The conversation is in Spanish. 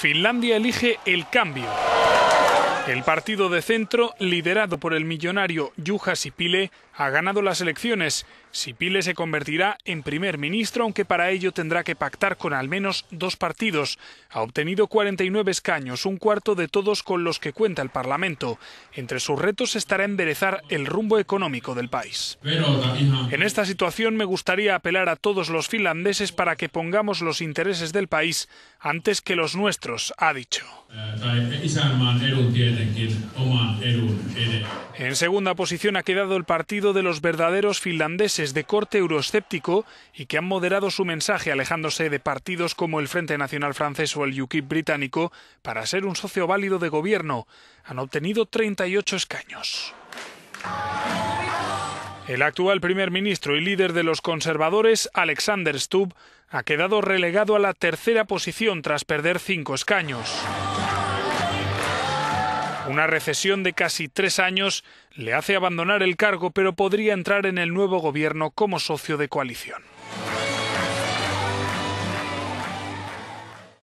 Finlandia elige el cambio. El partido de centro, liderado por el millonario Yuja Sipile, ha ganado las elecciones. Sipile se convertirá en primer ministro, aunque para ello tendrá que pactar con al menos dos partidos. Ha obtenido 49 escaños, un cuarto de todos con los que cuenta el Parlamento. Entre sus retos estará enderezar el rumbo económico del país. En esta situación me gustaría apelar a todos los finlandeses para que pongamos los intereses del país antes que los nuestros, ha dicho. Eh, eh, en segunda posición ha quedado el partido de los verdaderos finlandeses de corte euroescéptico y que han moderado su mensaje alejándose de partidos como el Frente Nacional Francés o el UKIP británico para ser un socio válido de gobierno. Han obtenido 38 escaños. El actual primer ministro y líder de los conservadores, Alexander Stubb, ha quedado relegado a la tercera posición tras perder cinco escaños. Una recesión de casi tres años le hace abandonar el cargo, pero podría entrar en el nuevo gobierno como socio de coalición.